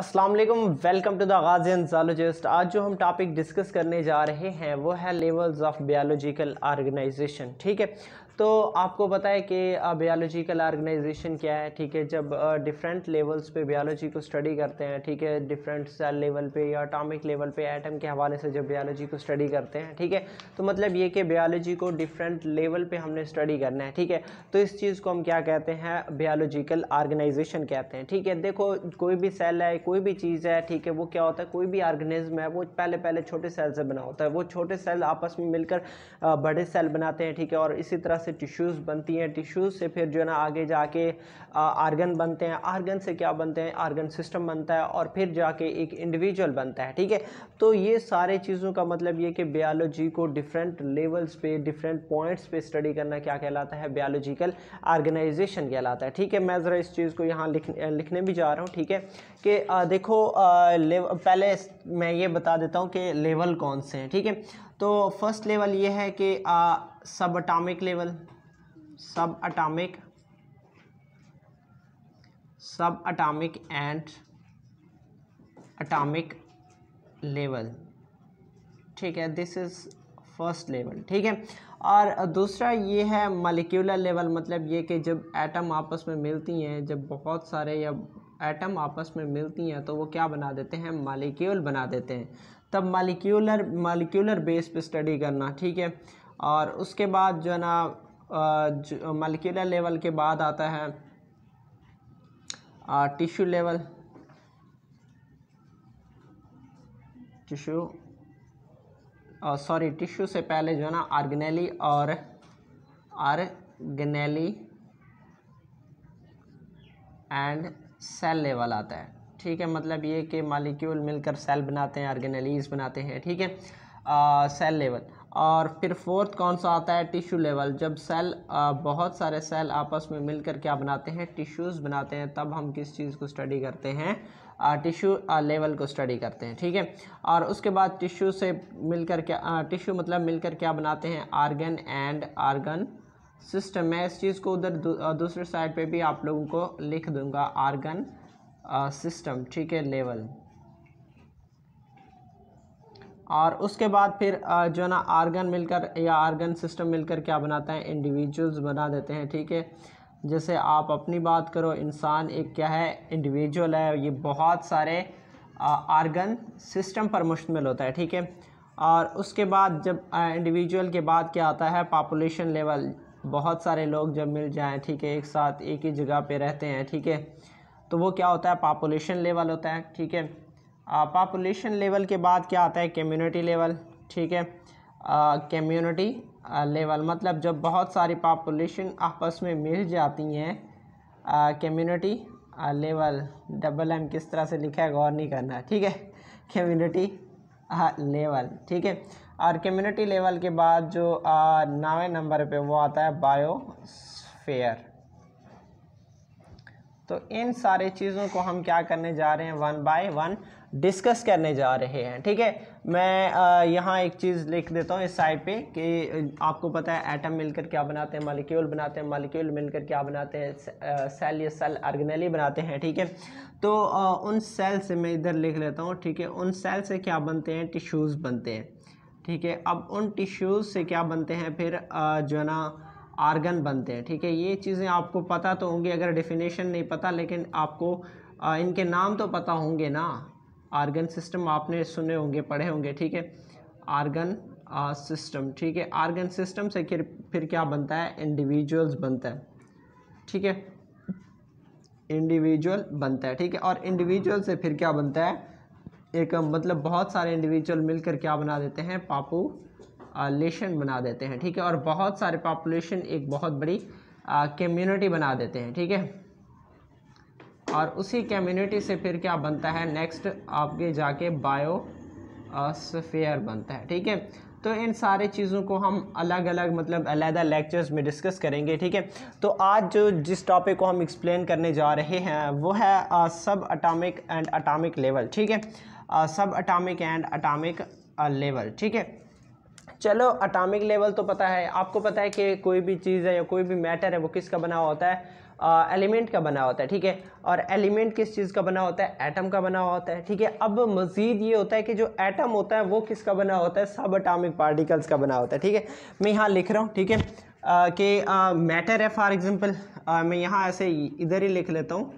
अस्सलाम वालेकुम welcome to the गाजियन जॉलोजिस्ट आज जो हम टॉपिक डिस्कस करने जा रहे हैं वो है लेवल्स ऑफ बायोलॉजिकल ऑर्गेनाइजेशन ठीक है तो आपको पता है कि बायोलॉजिकल ऑर्गेनाइजेशन क्या है ठीक है जब डिफरेंट लेवल्स पे बायोलॉजी को स्टडी करते हैं ठीक है डिफरेंट सेल लेवल पे या अटॉमिक लेवल पे एटम के हवाले से जब बायोलॉजी को स्टडी करते हैं ठीक है तो मतलब ये कि बायोलॉजी को डिफरेंट लेवल पे हमने स्टडी करना है ठीक है तो इस चीज़ को हम क्या कहते हैं बायोलॉजिकल ऑर्गेनाइजेशन कहते हैं ठीक है देखो कोई भी सेल है कोई भी चीज़ है ठीक है वो क्या होता है कोई भी ऑर्गेनिज्म है वो पहले पहले छोटे सेल से बना होता है वो छोटे सेल आपस में मिलकर बड़े सेल बनाते हैं ठीक है और इसी तरह से से टिश्यूज़ बनती हैं टिश्यूज़ से फिर जो है ना आगे जाके आर्गन बनते हैं आर्गन से क्या बनते हैं आर्गन सिस्टम बनता है और फिर जाके एक इंडिविजुअल बनता है ठीक है तो ये सारे चीज़ों का मतलब ये कि बायोलॉजी को डिफरेंट लेवल्स पे डिफरेंट पॉइंट्स पे स्टडी करना क्या कहलाता है बायोलॉजिकल ऑर्गेनाइजेशन कहलाता है ठीक है मैं ज़रा इस चीज़ को यहाँ लिख लिखने भी जा रहा हूँ ठीक है कि देखो पहले मैं ये बता देता हूँ कि लेवल कौन से हैं ठीक है तो फर्स्ट लेवल ये है कि subatomic level subatomic subatomic and atomic level ठीक है दिस इज़ फर्स्ट लेवल ठीक है और दूसरा ये है मालिक्यूलर लेवल मतलब ये कि जब एटम आपस में मिलती हैं जब बहुत सारे या एटम आपस में मिलती हैं तो वो क्या बना देते हैं मालिक्यूल बना देते हैं तब मालिक्यूलर मालिक्यूलर बेस पे स्टडी करना ठीक है और उसके बाद जो है ना मलिकुलर लेवल के बाद आता है tissue level tissue sorry tissue से पहले जो है ना आर्गनेली और आर्गनेली एंड सेल लेवल आता है ठीक है मतलब ये कि मालिक्यूल मिलकर सेल बनाते हैं आर्गेनेलीज बनाते हैं ठीक है आ, सेल लेवल और फिर फोर्थ कौन सा आता है टिश्यू लेवल जब सेल बहुत सारे सेल आपस में मिलकर क्या बनाते हैं टिश्यूज़ बनाते हैं तब हम किस चीज़ को स्टडी करते हैं टिश्यू लेवल को स्टडी करते हैं ठीक है और उसके बाद टिश्यू से मिलकर क्या टिश्यू मतलब मिलकर क्या बनाते हैं आर्गन एंड आर्गन सिस्टम मैं इस चीज़ को उधर दू, दूसरे साइड पे भी आप लोगों को लिख दूंगा आर्गन सिस्टम ठीक है लेवल और उसके बाद फिर जो है ना आर्गन मिलकर या आर्गन सिस्टम मिलकर क्या बनाते हैं इंडिविजुअल्स बना देते हैं ठीक है जैसे आप अपनी बात करो इंसान एक क्या है इंडिविजुअल है ये बहुत सारे आर्गन सिस्टम पर मुश्तमिल होता है ठीक है और उसके बाद जब इंडिविजुअल के बाद क्या आता है पापोलेशन लेवल बहुत सारे लोग जब मिल जाएँ ठीक है एक साथ एक ही जगह पर रहते हैं ठीक है तो वो क्या होता है पापोलेशन लेवल होता है ठीक है पॉपुलेशन लेवल के बाद क्या आता है कम्युनिटी लेवल ठीक है कम्युनिटी लेवल मतलब जब बहुत सारी पापुलेशन आपस में मिल जाती हैं कम्युनिटी लेवल डबल एम किस तरह से लिखा है गौर नहीं करना ठीक है कम्युनिटी लेवल ठीक है और कम्युनिटी लेवल के बाद जो नावे नंबर पे वो आता है बायोस्फेयर तो इन सारे चीज़ों को हम क्या करने जा रहे हैं वन बाय वन डिस्कस करने जा रहे हैं ठीक है मैं यहाँ एक चीज़ लिख देता हूँ इस साइड पे कि आपको पता है एटम मिलकर क्या बनाते हैं मालिक्यूल बनाते हैं मालिक्यूल मिलकर क्या बनाते हैं सेल या सेल अर्गनली बनाते हैं ठीक है तो आ, उन सेल से मैं इधर लिख लेता हूँ ठीक है उन सेल से क्या बनते हैं टिश्यूज़ बनते हैं ठीक है अब उन टिश्यूज़ से क्या बनते हैं फिर जो है ना आर्गन बनते हैं ठीक है ये चीज़ें आपको पता तो होंगी अगर डेफिनेशन नहीं पता लेकिन आपको आ, इनके नाम तो पता होंगे ना आर्गन सिस्टम आपने सुने होंगे पढ़े होंगे ठीक है आर्गन सिस्टम ठीक है आर्गन सिस्टम से फिर फिर क्या बनता है इंडिविजुअल्स बनता है ठीक है इंडिविजुअल बनता है ठीक है और इंडिविजुअल से फिर क्या बनता है एक मतलब बहुत सारे इंडिविजुअल मिलकर क्या बना देते हैं पापू नेशन बना देते हैं ठीक है और बहुत सारे पॉपुलेशन एक बहुत बड़ी कम्युनिटी बना देते हैं ठीक है और उसी कम्युनिटी से फिर क्या बनता है नेक्स्ट आपके जाके बायो स्फेयर बनता है ठीक है तो इन सारे चीज़ों को हम अलग अलग मतलब अलहदा लेक्चर्स में डिस्कस करेंगे ठीक है तो आज जो जिस टॉपिक को हम एक्सप्लेन करने जा रहे हैं वो है आ, सब अटामिक एंड अटामिक लेवल ठीक है सब अटामिक एंड अटामिक लेवल ठीक है चलो अटामिक लेवल तो पता है आपको पता है कि कोई भी चीज़ है या कोई भी मैटर है वो किसका बना होता है एलिमेंट का बना होता है ठीक है और एलिमेंट किस चीज़ का बना होता है एटम का बना होता है ठीक है अब मज़ीद ये होता है कि जो एटम होता है वो किसका बना होता है सब अटामिक पार्टिकल्स का बना होता है ठीक है मैं यहाँ लिख रहा हूँ ठीक है कि मैटर है फॉर एग्ज़ाम्पल मैं यहाँ ऐसे इधर ही लिख लेता हूँ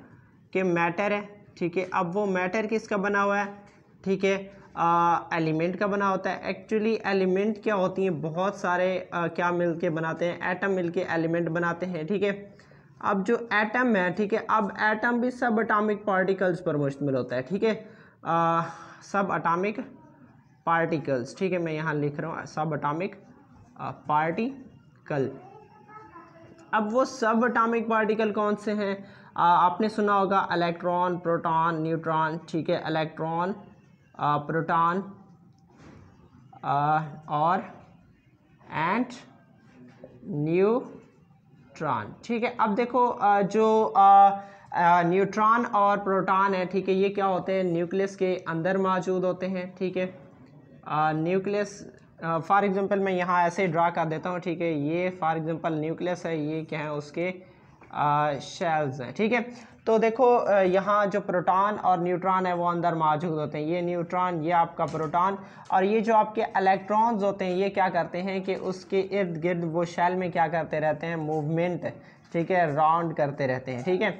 कि मैटर है ठीक है अब वो मैटर किसका बना हुआ है ठीक है एलिमेंट का बना होता है एक्चुअली एलिमेंट क्या होती हैं बहुत सारे आ, क्या मिल के बनाते हैं एटम मिल के एलिमेंट बनाते हैं ठीक है अब जो एटम है ठीक है अब एटम भी सब अटामिक पार्टिकल्स पर मुश्तमिल होता है ठीक है सब अटामिक पार्टिकल्स ठीक है मैं यहाँ लिख रहा हूँ सब अटामिक पार्टिकल अब वो सब अटामिक पार्टिकल कौन से हैं आपने सुना होगा इलेक्ट्रॉन प्रोटॉन न्यूट्रॉन ठीक है इलेक्ट्रॉन प्रोटॉन और एंड न्यूट्रॉन ठीक है अब देखो आ, जो आ, न्यूट्रॉन और प्रोटॉन है ठीक है ये क्या होते हैं न्यूक्लियस के अंदर मौजूद होते हैं ठीक है न्यूक्लियस फॉर एग्जांपल मैं यहाँ ऐसे ड्रा कर देता हूँ ठीक है ये फॉर एग्जांपल न्यूक्लियस है ये क्या है उसके शेल्स हैं ठीक है तो देखो यहाँ जो प्रोटॉन और न्यूट्रॉन है वो अंदर मौजूद होते हैं ये न्यूट्रॉन ये आपका प्रोटॉन और ये जो आपके इलेक्ट्रॉन्स होते हैं ये क्या करते हैं कि उसके इर्द गिर्द वो शैल में क्या करते रहते हैं मूवमेंट ठीक है राउंड करते रहते हैं ठीक है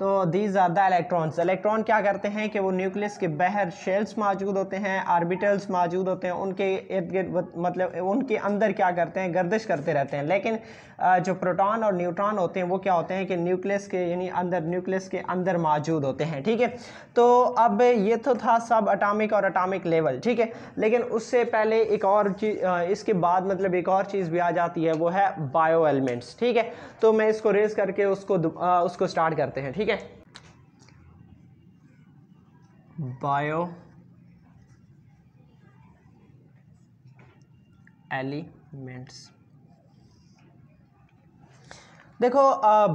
तो these are the electrons electron क्या करते हैं कि वो न्यूक्लियस के बाहर शेल्स मौजूद होते हैं आर्बिटल्स मौजूद होते हैं उनके इर्द गिर्द मतलब उनके अंदर क्या करते हैं गर्दिश करते रहते हैं लेकिन जो प्रोटॉन और न्यूट्रॉन होते हैं वो क्या होते हैं कि न्यूक्लियस के यानी अंदर न्यूक्लियस के अंदर मौजूद होते हैं ठीक है तो अब ये तो था सब अटामिक और अटामिक लेवल ठीक है लेकिन उससे पहले एक और चीज़ इसके बाद मतलब एक और चीज़ भी आ जाती है वो है बायो एलिमेंट्स ठीक है तो मैं इसको रेज करके उसको उसको स्टार्ट करते हैं ठीक ठीक है बायो एलिमेंट्स देखो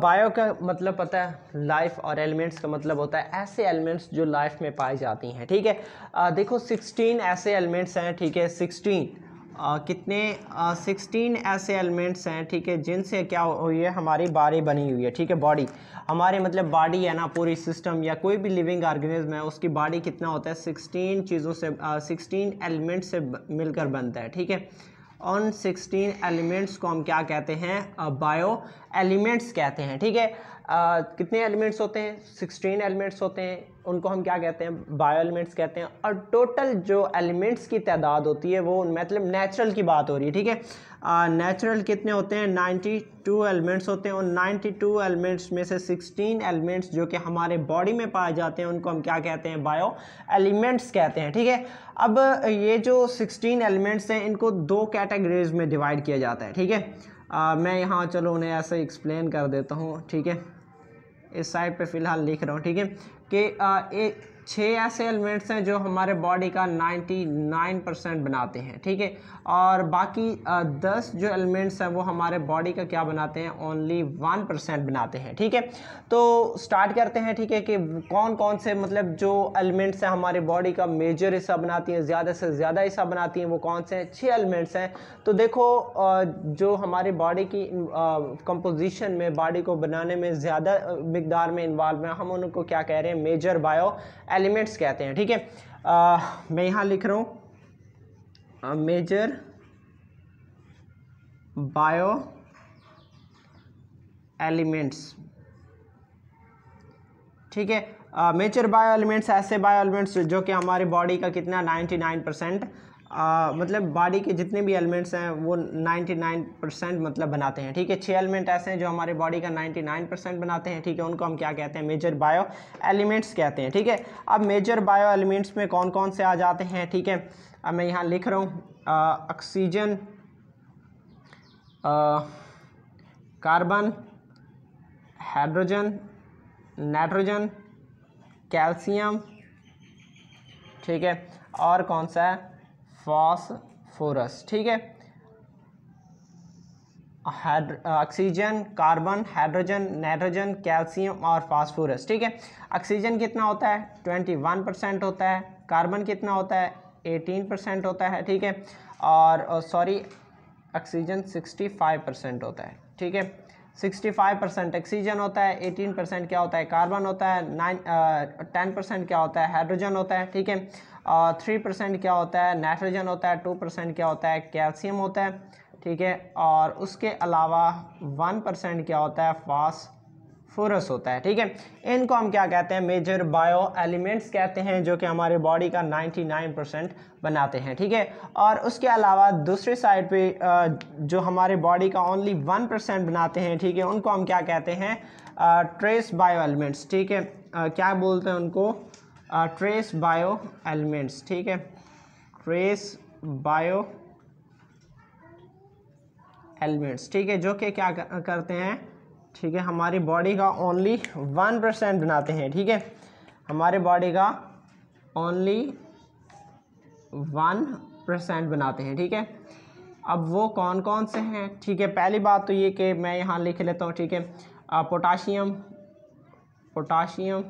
बायो का मतलब पता है लाइफ और एलिमेंट्स का मतलब होता है ऐसे एलिमेंट्स जो लाइफ में पाई जाती हैं ठीक है आ, देखो सिक्सटीन ऐसे एलिमेंट्स हैं ठीक है सिक्सटीन आ, कितने सिक्सटीन ऐसे एलिमेंट्स हैं ठीक है जिनसे क्या हुई है हमारी बारी बनी हुई है ठीक है बॉडी हमारे मतलब बॉडी है ना पूरी सिस्टम या कोई भी लिविंग ऑर्गेनिज्म है उसकी बॉडी कितना होता है सिक्सटीन चीज़ों से सिक्सटीन एलिमेंट्स से मिलकर बनता है ठीक है ऑन सिक्सटीन एलिमेंट्स को हम क्या कहते हैं बायो एलिमेंट्स कहते हैं ठीक है आ, कितने एलिमेंट्स होते हैं सिक्सटीन एलिमेंट्स होते हैं उनको हम क्या कहते हैं बायो एलिमेंट्स कहते हैं और टोटल जो एलिमेंट्स की तादाद होती है वो मतलब नेचुरल की बात हो रही है ठीक है नेचुरल कितने होते हैं 92 एलिमेंट्स होते हैं और 92 एलिमेंट्स में से 16 एलिमेंट्स जो कि हमारे बॉडी में पाए जाते हैं उनको हम क्या कहते हैं बायो एलिमेंट्स कहते हैं ठीक है अब ये जो सिक्सटीन एलिमेंट्स हैं इनको दो कैटेगरीज में डिवाइड किया जाता है ठीक है आ, मैं यहाँ चलो उन्हें ऐसे एक्सप्लेन कर देता हूँ ठीक है इस साइड पे फ़िलहाल लिख रहा हूँ ठीक है कि छः ऐसे एलिमेंट्स हैं जो हमारे बॉडी का 99 परसेंट बनाते हैं ठीक है और बाकी दस जो एलिमेंट्स हैं वो हमारे बॉडी का क्या बनाते हैं ओनली वन परसेंट बनाते हैं ठीक है तो स्टार्ट करते हैं ठीक है कि कौन कौन से मतलब जो एलिमेंट्स हैं हमारे बॉडी का मेजर हिस्सा बनाती हैं ज़्यादा से ज़्यादा हिस्सा बनाती हैं वो कौन से हैं छः एलिमेंट्स हैं तो देखो जो हमारे बॉडी की कंपोजिशन में बॉडी को बनाने में ज़्यादा मकदार में इन्वॉल्व हैं हम उनको क्या कह रहे हैं मेजर बायो एलिमेंट्स कहते हैं ठीक है मैं यहाँ लिख रहा हूँ मेजर बायो एलिमेंट्स ठीक है मेजर बायो एलिमेंट्स ऐसे बायो एलिमेंट्स जो कि हमारी बॉडी का कितना 99 परसेंट आ, मतलब बॉडी के जितने भी एलिमेंट्स हैं वो 99 परसेंट मतलब बनाते हैं ठीक है छः एलिमेंट ऐसे हैं जो हमारे बॉडी का 99 परसेंट बनाते हैं ठीक है उनको हम क्या कहते हैं मेजर बायो एलिमेंट्स कहते हैं ठीक है अब मेजर बायो एलिमेंट्स में कौन कौन से आ जाते हैं ठीक है अब मैं यहाँ लिख रहा हूँ oxygen carbon hydrogen nitrogen calcium ठीक है और कौन सा है फॉसफोरस ठीक है oxygen carbon hydrogen nitrogen calcium और फास्फोरस ठीक है ऑक्सीजन कितना होता है ट्वेंटी वन परसेंट होता है कार्बन कितना होता है एटीन परसेंट होता है ठीक है और sorry oxygen sixty five percent होता है ठीक है सिक्सटी फाइव परसेंट ऑक्सीजन होता है एटीन परसेंट क्या होता है कार्बन होता है नाइन टेन परसेंट क्या होता है हाइड्रोजन होता है ठीक है थ्री परसेंट क्या होता है नाइट्रोजन होता है टू परसेंट क्या होता है कैल्शियम होता है ठीक है और उसके अलावा वन परसेंट क्या होता है फास होता है ठीक है इनको हम क्या कहते हैं मेजर बायो एलिमेंट्स कहते हैं जो कि हमारे बॉडी का 99 परसेंट बनाते हैं ठीक है और उसके अलावा दूसरी साइड पे जो हमारे बॉडी का ओनली वन परसेंट बनाते हैं ठीक है उनको हम क्या कहते हैं ट्रेस बायो एलिमेंट्स ठीक है क्या बोलते हैं उनको ट्रेस बायो एलिमेंट्स ठीक है ट्रेस बायो एलिमेंट्स ठीक है जो कि क्या करते हैं ठीक है हमारी बॉडी का ओनली वन परसेंट बनाते हैं ठीक है हमारे बॉडी का ओनली वन परसेंट बनाते हैं ठीक है अब वो कौन कौन से हैं ठीक है पहली बात तो ये कि मैं यहाँ लिख लेता हूँ ठीक है पोटाशियम पोटाशियम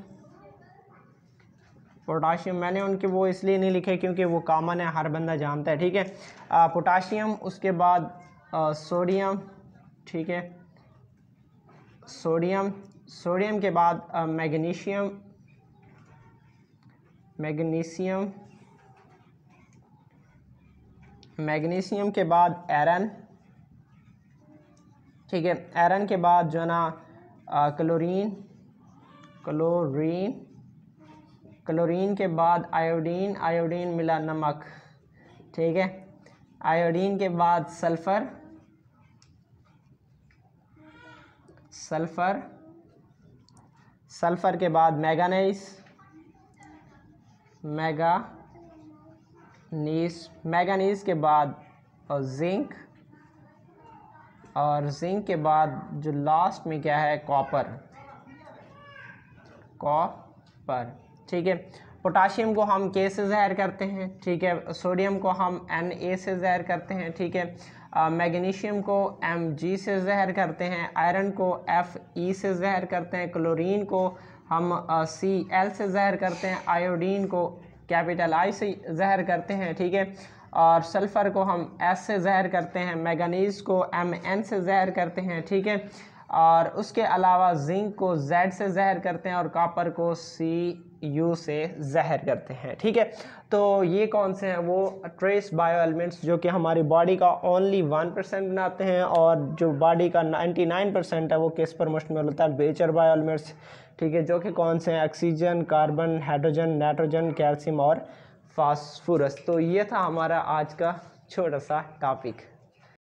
पोटाशियम मैंने उनके वो इसलिए नहीं लिखे क्योंकि वो कामन है हर बंदा जानता है ठीक है पोटाशियम उसके बाद सोडियम ठीक है सोडियम सोडियम के बाद मैग्नीशियम मैग्नीशियम मैग्नीशियम के बाद एरन ठीक है एरन के बाद जो है ना क्लोरीन क्लोरीन क्लोरीन के बाद आयोडीन आयोडीन मिला नमक ठीक है आयोडीन के बाद सल्फ़र सल्फ़र सल्फ़र के बाद मैगानीस मैगा नीस मैगानीस के बाद और जिंक और जिंक के बाद जो लास्ट में क्या है कॉपर कॉपर ठीक है पोटाशियम को हम के से ज़ाहिर करते हैं ठीक है सोडियम को हम एन ए से ज़ाहिर करते हैं ठीक है मैग्नीशियम को एम जी से ज़ाहिर करते हैं आयरन को एफ ई से ज़ाहिर करते हैं क्लोरीन को हम सी एल से ज़ाहिर करते हैं आयोडीन को कैपिटल आई से ज़ाहिर करते हैं ठीक है और सल्फ़र को हम एस से ज़ाहिर करते हैं मैगनीज़ को एम एन से ज़ाहिर करते हैं ठीक है और उसके अलावा जिंक को जेड से जहर करते हैं और कॉपर को सी यू से जहर करते हैं ठीक है तो ये कौन से हैं वो ट्रेस बायो एलिमेंट्स जो कि हमारी बॉडी का ओनली वन परसेंट बनाते हैं और जो बॉडी का नाइन्टी नाइन परसेंट है वो किस पर मुश्तमल होता है बेचर बायो एलिमेंट्स ठीक है जो कि कौन से हैं oxygen carbon hydrogen nitrogen calcium और फॉस्फोरस तो ये था हमारा आज का छोटा सा टॉपिक